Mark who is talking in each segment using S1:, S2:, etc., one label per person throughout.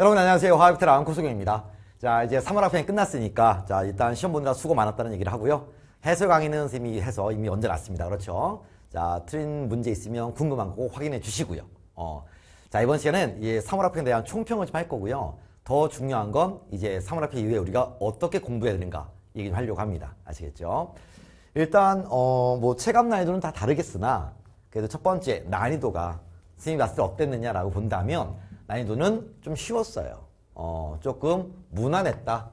S1: 여러분 안녕하세요. 화학비라 암코소경입니다. 자 이제 3월 학평이 끝났으니까 자 일단 시험 보느라 수고 많았다는 얘기를 하고요. 해설 강의는 선생님이 해서 이미 언제 났습니다 그렇죠? 자 틀린 문제 있으면 궁금한 거 꼭 확인해 주시고요. 어, 자 이번 시간은 이 3월 학평에 대한 총평을 좀 할 거고요. 더 중요한 건 이제 3월 학평 이후에 우리가 어떻게 공부해야 되는가 얘기 를 하려고 합니다. 아시겠죠? 일단 어뭐 체감 난이도는 다 다르겠으나 그래도 첫 번째 난이도가 선생님이 봤을 때 어땠느냐라고 본다면 난이도는 좀 쉬웠어요. 어, 조금 무난했다.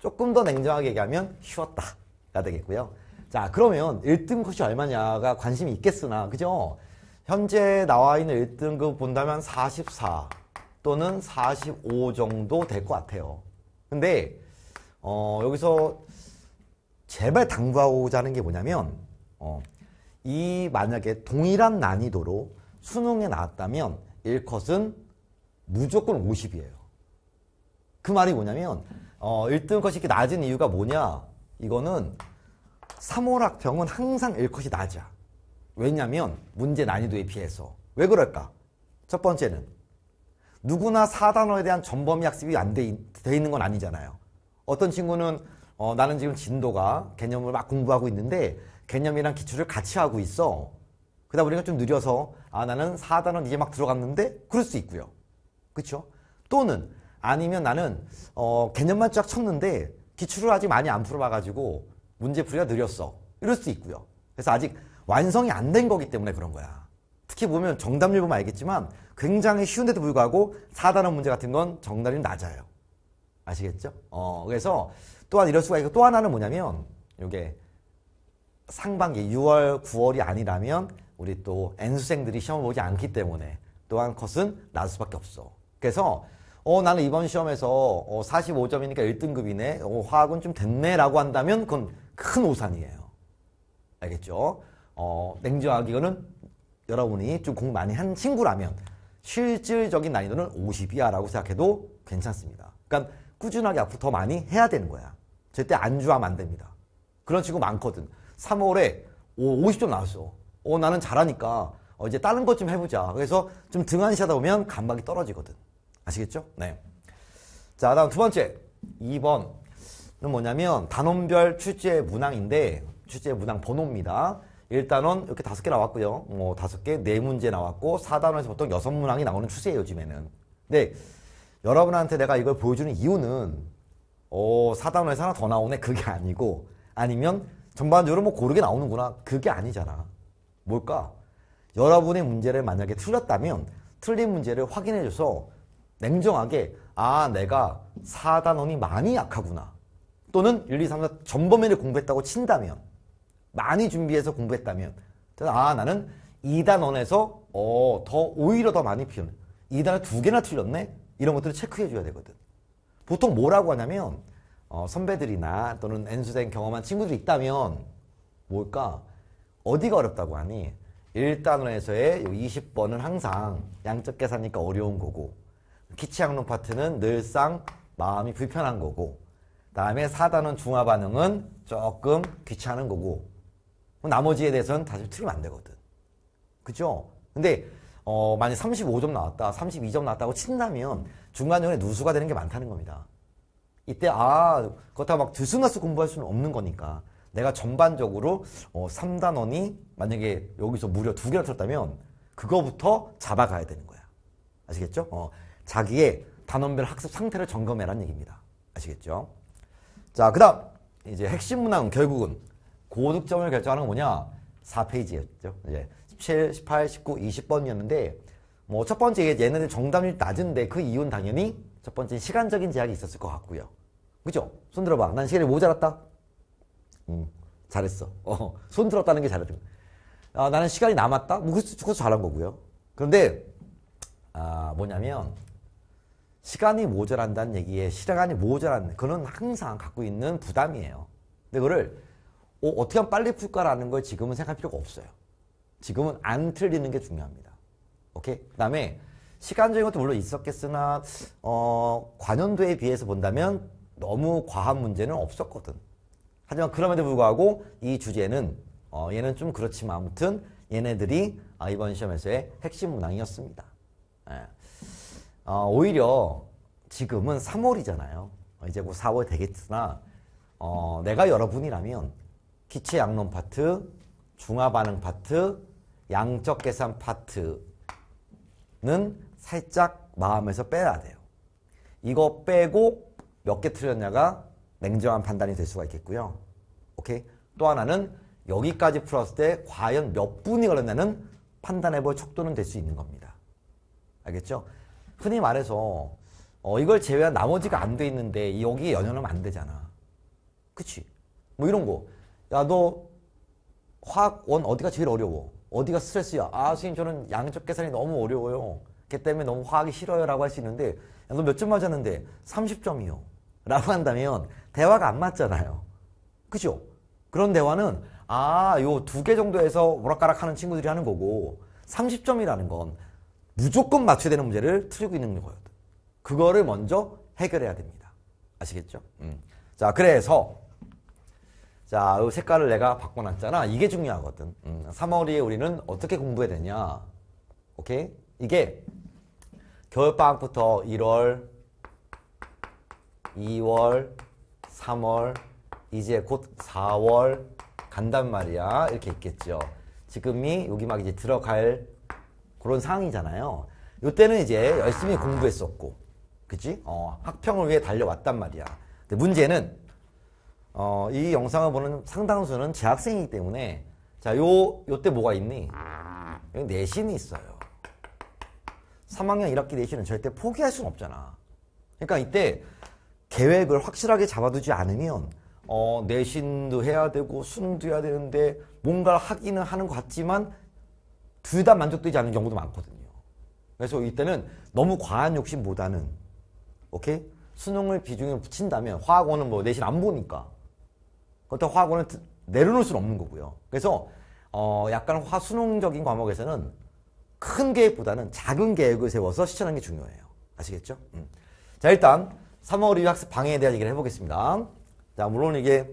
S1: 조금 더 냉정하게 얘기하면 쉬웠다가 되겠고요. 자, 그러면 1등 컷이 얼마냐가 관심이 있겠으나, 그죠? 현재 나와 있는 1등급 본다면 44 또는 45 정도 될 것 같아요. 근데, 어, 여기서 제발 당부하고자 하는 게 뭐냐면, 어, 이 만약에 동일한 난이도로 수능에 나왔다면 1컷은 무조건 50이에요. 그 말이 뭐냐면 어, 1등컷이 이렇게 낮은 이유가 뭐냐? 이거는 3월학평은 항상 1컷이 낮아. 왜냐면 문제 난이도에 비해서. 왜 그럴까? 첫 번째는 누구나 4단어에 대한 전범위 학습이 안돼 돼 있는 건 아니잖아요. 어떤 친구는 어, 나는 지금 진도가 개념을 막 공부하고 있는데 개념이랑 기출을 같이 하고 있어. 그러다 보니까 좀 느려서 아 나는 4단원 이제 막 들어갔는데 그럴 수 있고요. 그렇죠? 또는 아니면 나는 어, 개념만 쫙 쳤는데 기출을 아직 많이 안 풀어봐가지고 문제풀이가 느렸어. 이럴 수 있고요. 그래서 아직 완성이 안 된 거기 때문에 그런 거야. 특히 보면 정답률 보면 알겠지만 굉장히 쉬운데도 불구하고 4단원 문제 같은 건 정답률이 낮아요. 아시겠죠? 어, 그래서 또한 이럴 수가 있고 또 하나는 뭐냐면 이게 상반기 6월, 9월이 아니라면 우리 또 N수생들이 시험을 보지 않기 때문에 또한 컷은 낮을 수밖에 없어. 그래서 어 나는 이번 시험에서 어, 45점이니까 1등급이네. 어, 화학은 좀 됐네 라고 한다면 그건 큰 오산이에요. 알겠죠? 어, 냉정하게 이거는 여러분이 좀 공 많이 한 친구라면 실질적인 난이도는 50이야 라고 생각해도 괜찮습니다. 그러니까 꾸준하게 앞으로 더 많이 해야 되는 거야. 절대 안주하면 안 됩니다. 그런 친구 많거든. 3월에 50점 나왔어. 어 나는 잘하니까 어, 이제 다른 것 좀 해보자. 그래서 좀 등한시하다 보면 감각이 떨어지거든. 아시겠죠? 네. 자, 다음 두 번째. 2번은 뭐냐면 단원별 출제 문항인데 출제 문항 번호입니다. 일단은 이렇게 다섯 개 나왔고요. 뭐 다섯 개, 네 문제 나왔고 4단원에서 보통 여섯 문항이 나오는 추세예요, 요즘에는. 네. 여러분한테 내가 이걸 보여주는 이유는 어, 4단원에서 하나 더 나오네. 그게 아니고 아니면 전반적으로 뭐 고르게 나오는구나. 그게 아니잖아. 뭘까? 여러분의 문제를 만약에 틀렸다면 틀린 문제를 확인해줘서 냉정하게 아 내가 4단원이 많이 약하구나 또는 1, 2, 3, 4 전범위를 공부했다고 친다면 많이 준비해서 공부했다면 아 나는 2단원에서 어, 더 오히려 더 많이 피우는 2단원 두 개나 틀렸네 이런 것들을 체크해줘야 되거든 보통 뭐라고 하냐면 어, 선배들이나 또는 N수생 경험한 친구들이 있다면 뭘까 어디가 어렵다고 하니 1단원에서의 20번은 항상 양적 계산이니까 어려운 거고 기치항론 파트는 늘상 마음이 불편한 거고 다음에 4단원 중화 반응은 조금 귀찮은 거고 나머지에 대해서는 다시 틀리면 안 되거든 그죠? 근데 어, 만약 35점 나왔다 32점 나왔다고 친다면 중간중간에 누수가 되는 게 많다는 겁니다 이때 아 그렇다고 막 들쑥날쑥 공부할 수는 없는 거니까 내가 전반적으로 어, 3단원이 만약에 여기서 무려 두 개나 쳤다면 그거부터 잡아가야 되는 거야. 아시겠죠? 어, 자기의 단원별 학습 상태를 점검해라는 얘기입니다. 아시겠죠? 자, 그 다음 이제 핵심 문항 은 결국은 고득점을 결정하는 건 뭐냐? 4페이지였죠. 이제 17, 18, 19, 20번이었는데 뭐 첫 번째 얘네들 정답률 낮은데 그 이유는 당연히 첫 번째 시간적인 제약이 있었을 것 같고요. 그죠? 손 들어봐. 난 시간이 모자랐다. 음, 잘했어. 어, 손 들었다는 게 잘했던 거. 아, 나는 시간이 남았다? 뭐, 그것도, 그것도 잘한 거고요. 그런데, 아, 뭐냐면, 시간이 모자란다는 얘기에 시간이 모자란, 그는 항상 갖고 있는 부담이에요. 근데 그거를, 어, 어떻게 하면 빨리 풀까라는 걸 지금은 생각할 필요가 없어요. 지금은 안 틀리는 게 중요합니다. 오케이? 그 다음에, 시간적인 것도 물론 있었겠으나, 어, 관연도에 비해서 본다면 너무 과한 문제는 없었거든. 하지만 그럼에도 불구하고 이 주제는 어, 얘는 좀 그렇지만 아무튼 얘네들이 아, 이번 시험에서의 핵심 문항이었습니다. 예. 어, 오히려 지금은 3월이잖아요. 어, 이제 곧 4월 되겠으나 어, 내가 여러분이라면 기체 양론 파트, 중화 반응 파트, 양적 계산 파트는 살짝 마음에서 빼야 돼요. 이거 빼고 몇 개 틀렸냐가 냉정한 판단이 될 수가 있겠고요. 오케이? 또 하나는 여기까지 풀었을 때 과연 몇 분이 걸렸냐는 판단해 볼 척도는 될 수 있는 겁니다. 알겠죠? 흔히 말해서 어, 이걸 제외한 나머지가 안 돼 있는데 여기에 연연하면 안 되잖아. 그치? 뭐 이런 거. 야, 너 화학 원 어디가 제일 어려워? 어디가 스트레스야? 아, 선생님 저는 양적 계산이 너무 어려워요. 걔 때문에 너무 화학이 싫어요 라고 할 수 있는데 야, 너 몇 점 맞았는데? 30점이요. 라고 한다면 대화가 안 맞잖아요. 그죠? 그런 대화는 아, 요 두 개 정도에서 오락가락 하는 친구들이 하는 거고 30점이라는 건 무조건 맞춰야 되는 문제를 틀리고 있는 거예요. 그거를 먼저 해결해야 됩니다. 아시겠죠? 음. 자, 그래서 자, 이 색깔을 내가 바꿔놨잖아. 이게 중요하거든. 음, 3월에 우리는 어떻게 공부해야 되냐. 오케이? 이게 겨울방학부터 1월, 2월, 3월, 이제 곧 4월 간단 말이야. 이렇게 있겠죠. 지금이 여기 막 이제 들어갈 그런 상황이잖아요. 요때는 이제 열심히 공부했었고, 그치? 어, 학평을 위해 달려왔단 말이야. 근데 문제는, 어, 이 영상을 보는 상당수는 재학생이기 때문에, 자, 요, 요때 뭐가 있니? 여기 내신이 있어요. 3학년 1학기 내신은 절대 포기할 수는 없잖아. 그러니까 이때 계획을 확실하게 잡아두지 않으면 어, 내신도 해야 되고 수능도 해야 되는데 뭔가를 하기는 하는 것 같지만 둘 다 만족되지 않는 경우도 많거든요. 그래서 이때는 너무 과한 욕심보다는 오케이 수능을 비중에 붙인다면 화학원은 뭐 내신 안 보니까 그렇다고 화학원은 내려놓을 수는 없는 거고요. 그래서 어, 약간 화수능적인 과목에서는 큰 계획보다는 작은 계획을 세워서 실천하는 게 중요해요. 아시겠죠? 음. 자 일단 3월 이후 학습 방해에 대한 얘기를 해보겠습니다. 자, 물론 이게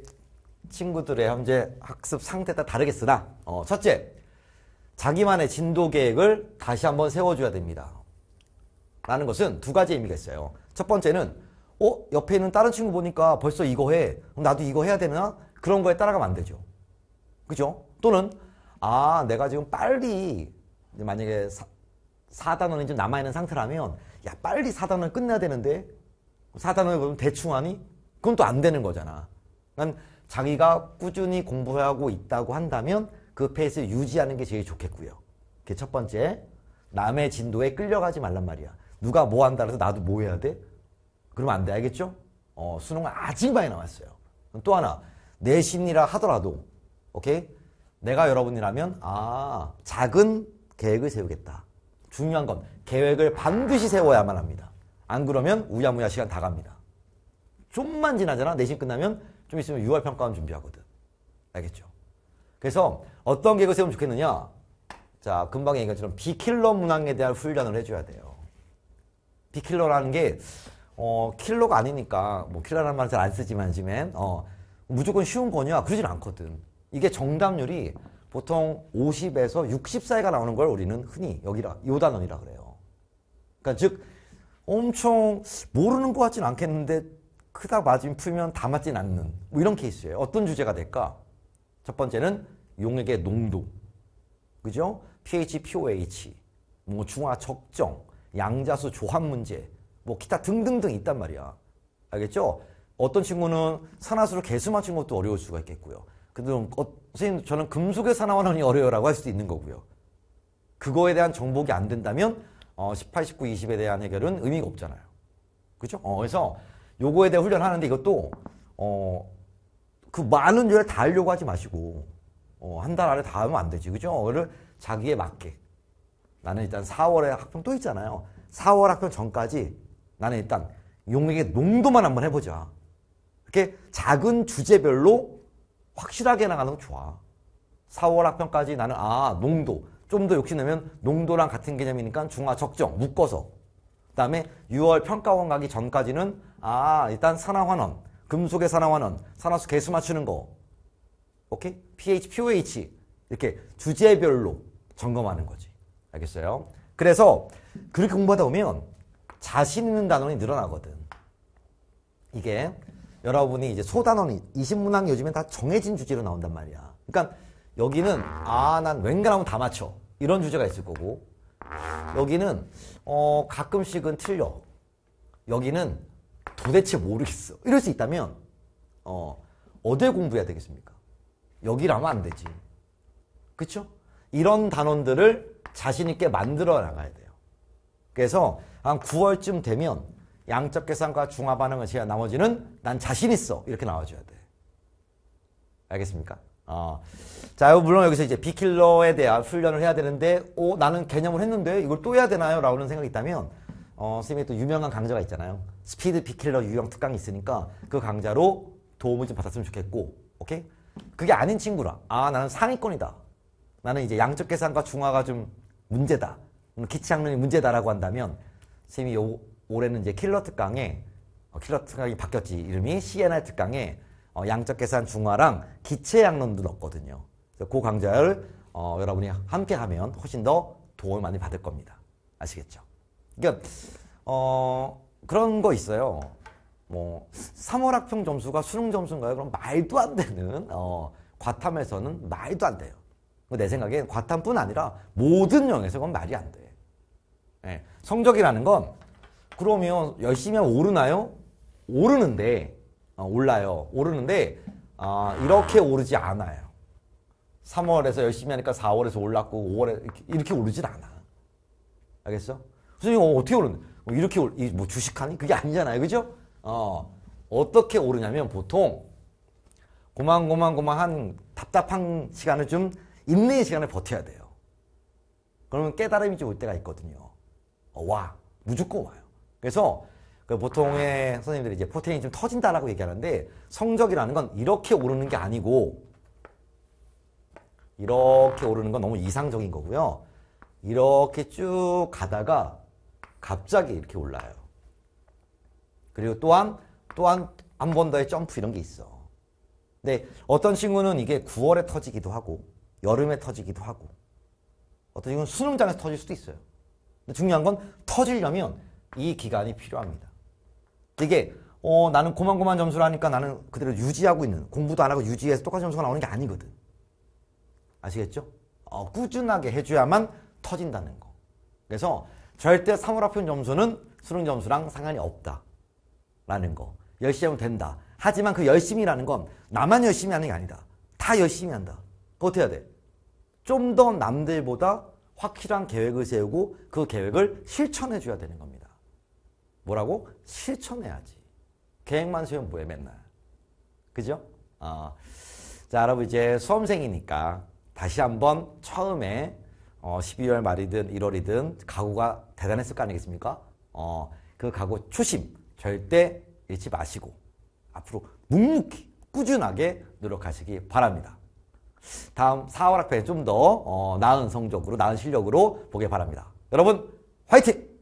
S1: 친구들의 현재 학습 상태에 따라 다르겠으나, 어, 첫째, 자기만의 진도 계획을 다시 한번 세워줘야 됩니다. 라는 것은 두 가지 의미가 있어요. 첫 번째는, 어, 옆에 있는 다른 친구 보니까 벌써 이거 해. 그럼 나도 이거 해야 되나? 그런 거에 따라가면 안 되죠. 그죠? 또는, 아, 내가 지금 빨리, 만약에 4단원이 좀 남아있는 상태라면, 야, 빨리 4단원 끝내야 되는데, 사단을 그럼 대충 하니? 그건 또 안 되는 거잖아. 그러니까 자기가 꾸준히 공부하고 있다고 한다면 그 페이스를 유지하는 게 제일 좋겠고요. 그게 첫 번째. 남의 진도에 끌려가지 말란 말이야. 누가 뭐 한다 그래서 나도 뭐 해야 돼? 그러면 안 돼. 알겠죠? 어, 수능은 아직 많이 남았어요. 또 하나. 내신이라 하더라도 오케이? 내가 여러분이라면 아, 작은 계획을 세우겠다. 중요한 건 계획을 반드시 세워야만 합니다. 안 그러면 우야무야 시간 다 갑니다. 좀만 지나잖아. 내신 끝나면 좀 있으면 6월 평가원 준비하거든. 알겠죠? 그래서 어떤 계획을 세우면 좋겠느냐? 자, 금방 얘기한 것처럼 비킬러 문항에 대한 훈련을 해줘야 돼요. 비킬러라는 게, 어, 킬러가 아니니까, 뭐, 킬러라는 말을 잘안 쓰지만, 지금, 어, 무조건 쉬운 거냐? 그러진 않거든. 이게 정답률이 보통 50에서 60 사이가 나오는 걸 우리는 흔히 여기라, 요 단원이라 그래요. 그러니까 즉, 엄청 모르는 것 같진 않겠는데 크다 맞으면 풀면 다 맞진 않는 뭐 이런 케이스예요. 어떤 주제가 될까? 첫 번째는 용액의 농도. 그죠? pH, pOH, 뭐 중화 적정, 양자수 조합 문제, 뭐 기타 등등등 있단 말이야. 알겠죠? 어떤 친구는 산화수로 개수 맞춘 것도 어려울 수가 있겠고요. 근데 어, 선생님 저는 금속의 산화환원이 어려요라고 할 수도 있는 거고요. 그거에 대한 정복이 안 된다면 어, 18, 19, 20에 대한 해결은 의미가 없잖아요. 그죠? 어, 그래서 요거에 대해 훈련하는데 이것도 어, 그 많은 요일 다 하려고 하지 마시고 어, 한 달 안에 다 하면 안 되지. 그죠? 그를 거 자기에 맞게 나는 일단 4월에 학평 또 있잖아요. 4월 학평 전까지 나는 일단 용액의 농도만 한번 해보자. 이렇게 작은 주제별로 확실하게 나가는 거 좋아. 4월 학평까지 나는 아 농도 좀더 욕심내면 농도랑 같은 개념이니까 중화 적정 묶어서 그 다음에 6월 평가원 가기 전까지는 아 일단 산화환원 금속의 산화환원 산화수 개수 맞추는 거 오케이? pH, pOH 이렇게 주제별로 점검하는 거지 알겠어요? 그래서 그렇게 공부하다 보면 자신 있는 단원이 늘어나거든 이게 여러분이 이제 소단원이 2 0문학 요즘엔 다 정해진 주제로 나온단 말이야 그러니까 여기는 아 난 웬간하면 다 맞춰 이런 주제가 있을 거고 여기는 어 가끔씩은 틀려 여기는 도대체 모르겠어 이럴 수 있다면 어 어딜 공부해야 되겠습니까? 여기라면 안 되지 그쵸? 이런 단원들을 자신있게 만들어 나가야 돼요 그래서 한 9월쯤 되면 양적 계산과 중화 반응을 제외한 나머지는 난 자신 있어 이렇게 나와줘야 돼 알겠습니까? 어. 자, 물론 여기서 이제 비킬러에 대한 훈련을 해야 되는데, 오, 나는 개념을 했는데 이걸 또 해야 되나요? 라는 생각이 있다면, 어, 선생님이 또 유명한 강좌가 있잖아요. 스피드 비킬러 유형 특강이 있으니까 그 강좌로 도움을 좀 받았으면 좋겠고, 오케이? 그게 아닌 친구라. 아, 나는 상위권이다. 나는 이제 양적 계산과 중화가 좀 문제다. 음, 기치학년이 문제다라고 한다면, 선생님이 요, 올해는 이제 킬러 특강에, 어, 킬러 특강이 바뀌었지. 이름이 CNR 특강에 어, 양적 계산 중화랑 기체 양론도 넣었거든요. 그래서 그 강좌를 어, 여러분이 함께 하면 훨씬 더 도움을 많이 받을 겁니다. 아시겠죠? 그러니까 어, 그런 거 있어요. 뭐 3월 학평 점수가 수능 점수인가요? 그럼 말도 안 되는 어, 과탐에서는 말도 안 돼요. 그러니까 내 생각엔 과탐뿐 아니라 모든 영역에서 그건 말이 안 돼. 예, 성적이라는 건 그러면 열심히 하면 오르나요? 오르는데 어, 올라요. 오르는데 아, 이렇게 오르지 않아요. 3월에서 열심히 하니까 4월에서 올랐고 5월에 이렇게, 이렇게 오르진 않아. 알겠어? 선생님 어, 어떻게 오르는? 뭐 이렇게 올, 뭐 주식하니? 그게 아니잖아요, 그죠? 어 어떻게 오르냐면 보통 고만고만고만한 답답한 시간을 좀 있는 시간을 버텨야 돼요. 그러면 깨달음이 좀 올 때가 있거든요. 어, 와 무조건 와요. 그래서 그 보통의 선생님들이 이제 포텐이 좀 터진다라고 얘기하는데 성적이라는 건 이렇게 오르는 게 아니고 이렇게 오르는 건 너무 이상적인 거고요. 이렇게 쭉 가다가 갑자기 이렇게 올라요. 그리고 또한 또한 한번 더의 점프 이런 게 있어. 근데 어떤 친구는 이게 9월에 터지기도 하고 여름에 터지기도 하고 어떤 친구는 수능장에서 터질 수도 있어요. 근데 중요한 건 터지려면 이 기간이 필요합니다. 이게 어, 나는 고만고만 점수를 하니까 나는 그대로 유지하고 있는 공부도 안 하고 유지해서 똑같은 점수가 나오는 게 아니거든. 아시겠죠? 어, 꾸준하게 해줘야만 터진다는 거. 그래서 절대 사물학평 점수는 수능 점수랑 상관이 없다. 라는 거. 열심히 하면 된다. 하지만 그 열심히라는 건 나만 열심히 하는 게 아니다. 다 열심히 한다. 그것 해야 돼. 좀 더 남들보다 확실한 계획을 세우고 그 계획을 실천해줘야 되는 겁니다. 뭐라고? 실천해야지. 계획만 세우면 뭐 해 맨날. 그죠? 어. 자 여러분 이제 수험생이니까 다시 한번 처음에 어, 12월 말이든 1월이든 각오가 대단했을 거 아니겠습니까? 어, 그 각오 초심 절대 잃지 마시고 앞으로 묵묵히 꾸준하게 노력하시기 바랍니다. 다음 4월 학교에 좀 더 어, 나은 성적으로 나은 실력으로 보길 바랍니다. 여러분 화이팅!